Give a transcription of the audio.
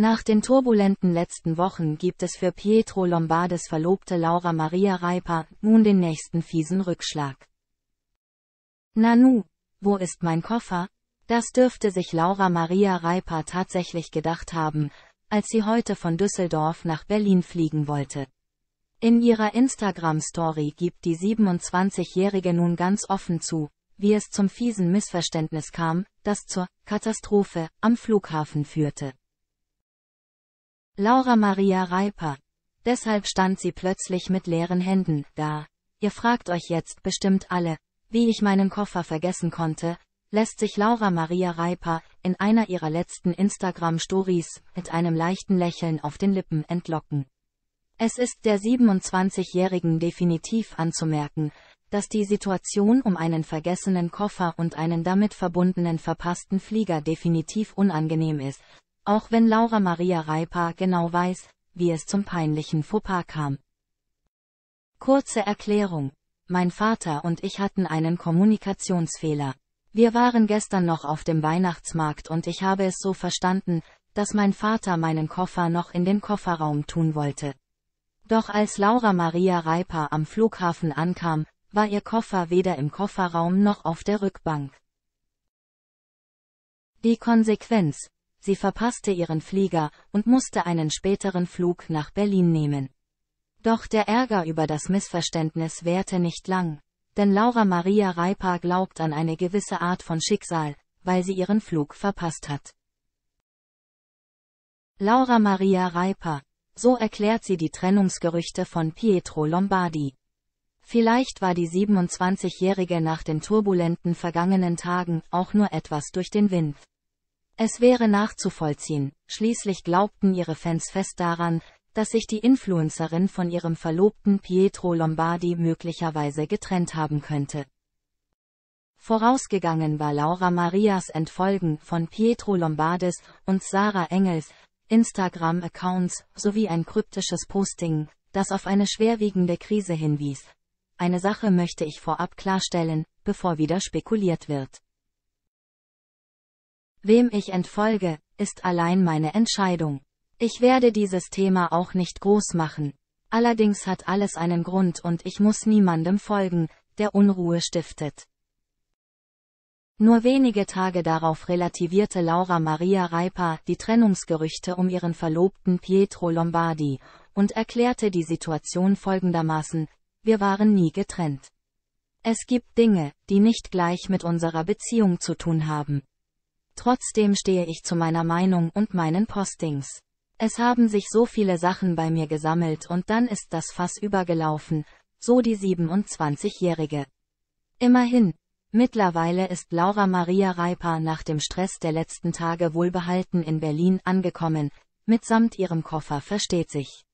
Nach den turbulenten letzten Wochen gibt es für Pietro Lombardes Verlobte Laura Maria Reiper nun den nächsten fiesen Rückschlag. Nanu, wo ist mein Koffer? Das dürfte sich Laura Maria Reiper tatsächlich gedacht haben, als sie heute von Düsseldorf nach Berlin fliegen wollte. In ihrer Instagram-Story gibt die 27-Jährige nun ganz offen zu, wie es zum fiesen Missverständnis kam, das zur Katastrophe am Flughafen führte. Laura Maria Reiper. Deshalb stand sie plötzlich mit leeren Händen da. Ihr fragt euch jetzt bestimmt alle, wie ich meinen Koffer vergessen konnte, lässt sich Laura Maria Reiper in einer ihrer letzten Instagram-Stories mit einem leichten Lächeln auf den Lippen entlocken. Es ist der 27-Jährigen definitiv anzumerken, dass die Situation um einen vergessenen Koffer und einen damit verbundenen verpassten Flieger definitiv unangenehm ist, auch wenn Laura Maria Reiper genau weiß, wie es zum peinlichen Fauxpas kam. Kurze Erklärung. Mein Vater und ich hatten einen Kommunikationsfehler. Wir waren gestern noch auf dem Weihnachtsmarkt und ich habe es so verstanden, dass mein Vater meinen Koffer noch in den Kofferraum tun wollte. Doch als Laura Maria Reiper am Flughafen ankam, war ihr Koffer weder im Kofferraum noch auf der Rückbank. Die Konsequenz, sie verpasste ihren Flieger und musste einen späteren Flug nach Berlin nehmen. Doch der Ärger über das Missverständnis währte nicht lang, denn Laura Maria Reiper glaubt an eine gewisse Art von Schicksal, weil sie ihren Flug verpasst hat. Laura Maria Reiper, so erklärt sie die Trennungsgerüchte von Pietro Lombardi. Vielleicht war die 27-Jährige nach den turbulenten vergangenen Tagen auch nur etwas durch den Wind. Es wäre nachzuvollziehen, schließlich glaubten ihre Fans fest daran, dass sich die Influencerin von ihrem Verlobten Pietro Lombardi möglicherweise getrennt haben könnte. Vorausgegangen war Laura Marias Entfolgen von Pietro Lombardes und Sarah Engels Instagram-Accounts sowie ein kryptisches Posting, das auf eine schwerwiegende Krise hinwies. Eine Sache möchte ich vorab klarstellen, bevor wieder spekuliert wird. Wem ich entfolge, ist allein meine Entscheidung. Ich werde dieses Thema auch nicht groß machen. Allerdings hat alles einen Grund und ich muss niemandem folgen, der Unruhe stiftet. Nur wenige Tage darauf relativierte Laura Maria Reipa die Trennungsgerüchte um ihren Verlobten Pietro Lombardi und erklärte die Situation folgendermaßen, wir waren nie getrennt. Es gibt Dinge, die nicht gleich mit unserer Beziehung zu tun haben. Trotzdem stehe ich zu meiner Meinung und meinen Postings. Es haben sich so viele Sachen bei mir gesammelt und dann ist das Fass übergelaufen, so die 27-Jährige. Immerhin. Mittlerweile ist Laura Maria Reiper nach dem Stress der letzten Tage wohlbehalten in Berlin angekommen, mitsamt ihrem Koffer versteht sich.